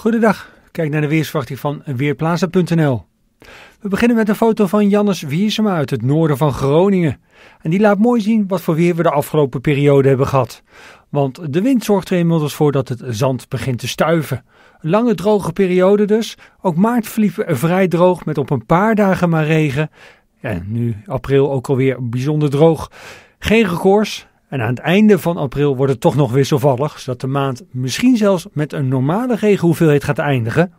Goedendag, kijk naar de weersverwachting van Weerplaza.nl. We beginnen met een foto van Jannes Wiersema uit het noorden van Groningen. En die laat mooi zien wat voor weer we de afgelopen periode hebben gehad. Want de wind zorgt er inmiddels voor dat het zand begint te stuiven. Lange droge periode dus. Ook maart verliep vrij droog met op een paar dagen maar regen. En nu april ook alweer bijzonder droog. Geen records, en aan het einde van april wordt het toch nog wisselvallig, zodat de maand misschien zelfs met een normale regenhoeveelheid gaat eindigen.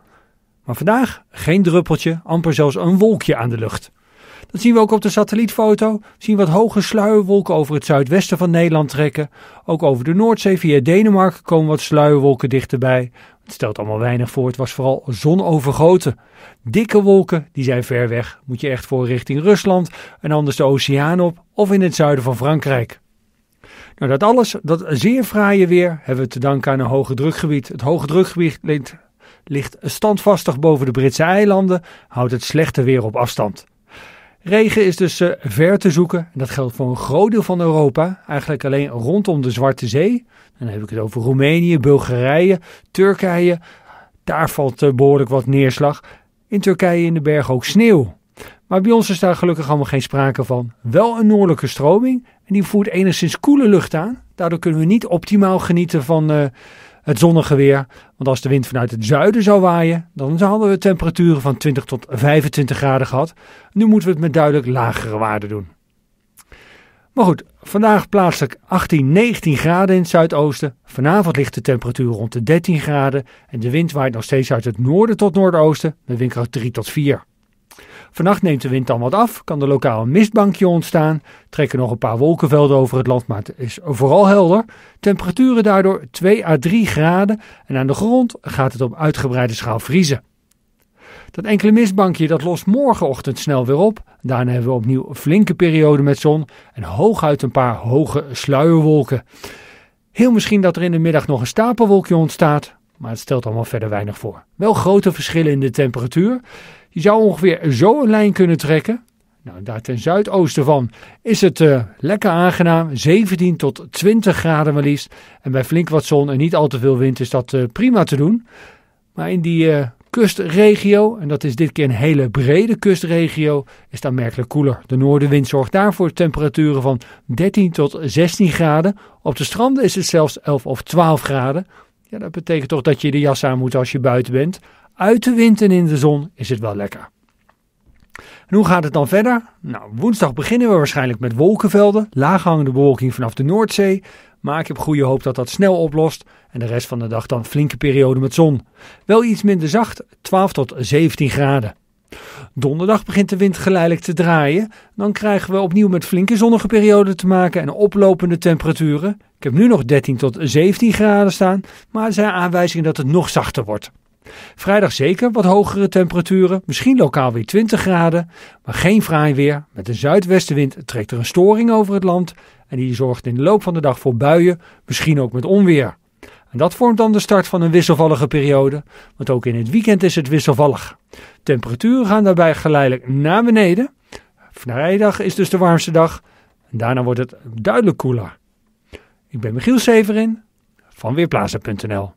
Maar vandaag geen druppeltje, amper zelfs een wolkje aan de lucht. Dat zien we ook op de satellietfoto. We zien wat hoge sluierwolken over het zuidwesten van Nederland trekken. Ook over de Noordzee via Denemarken komen wat sluierwolken dichterbij. Het stelt allemaal weinig voor, het was vooral zonovergoten. Dikke wolken, die zijn ver weg. Moet je echt voor richting Rusland en anders de oceaan op of in het zuiden van Frankrijk. Nou, dat alles, dat zeer fraaie weer, hebben we te danken aan een hoge drukgebied. Het hoge drukgebied ligt, standvastig boven de Britse eilanden, houdt het slechte weer op afstand. Regen is dus eh, ver te zoeken. Dat geldt voor een groot deel van Europa. Eigenlijk alleen rondom de Zwarte Zee. dan heb ik het over Roemenië, Bulgarije, Turkije. Daar valt eh, behoorlijk wat neerslag. In Turkije in de bergen ook sneeuw. Maar bij ons is daar gelukkig allemaal geen sprake van. Wel een noordelijke stroming en die voert enigszins koele lucht aan. Daardoor kunnen we niet optimaal genieten van eh, het zonnige weer. Want als de wind vanuit het zuiden zou waaien, dan hadden we temperaturen van 20 tot 25 graden gehad. Nu moeten we het met duidelijk lagere waarden doen. Maar goed, vandaag plaatselijk 18, 19 graden in het zuidoosten. Vanavond ligt de temperatuur rond de 13 graden. En de wind waait nog steeds uit het noorden tot noordoosten met windkracht 3 tot 4. Vannacht neemt de wind dan wat af, kan er lokaal een mistbankje ontstaan, trekken nog een paar wolkenvelden over het land, maar het is vooral helder. Temperaturen daardoor 2 à 3 graden en aan de grond gaat het op uitgebreide schaal vriezen. Dat enkele mistbankje dat lost morgenochtend snel weer op. Daarna hebben we opnieuw een flinke periode met zon en hooguit een paar hoge sluierwolken. Heel misschien dat er in de middag nog een stapelwolkje ontstaat, maar het stelt allemaal verder weinig voor. Wel grote verschillen in de temperatuur. Je zou ongeveer zo een lijn kunnen trekken. Nou, daar ten zuidoosten van is het eh, lekker aangenaam. 17 tot 20 graden maar liefst. En bij flink wat zon en niet al te veel wind is dat eh, prima te doen. Maar in die eh, kustregio, en dat is dit keer een hele brede kustregio, is het aanmerkelijk koeler. De noordenwind zorgt daarvoor temperaturen van 13 tot 16 graden. Op de stranden is het zelfs 11 of 12 graden. Ja, dat betekent toch dat je de jas aan moet als je buiten bent. Uit de wind en in de zon is het wel lekker. hoe gaat het dan verder? Nou, woensdag beginnen we waarschijnlijk met wolkenvelden, laaghangende bewolking vanaf de Noordzee. Maar ik heb goede hoop dat dat snel oplost en de rest van de dag dan flinke periode met zon. Wel iets minder zacht, 12 tot 17 graden. Donderdag begint de wind geleidelijk te draaien. Dan krijgen we opnieuw met flinke zonnige perioden te maken en oplopende temperaturen. Ik heb nu nog 13 tot 17 graden staan, maar er zijn aanwijzingen dat het nog zachter wordt. Vrijdag zeker wat hogere temperaturen, misschien lokaal weer 20 graden, maar geen fraai weer. Met een zuidwestenwind trekt er een storing over het land en die zorgt in de loop van de dag voor buien, misschien ook met onweer. En dat vormt dan de start van een wisselvallige periode, want ook in het weekend is het wisselvallig. Temperaturen gaan daarbij geleidelijk naar beneden. Vrijdag is dus de warmste dag. En daarna wordt het duidelijk koeler. Ik ben Michiel Severin van Weerplaza.nl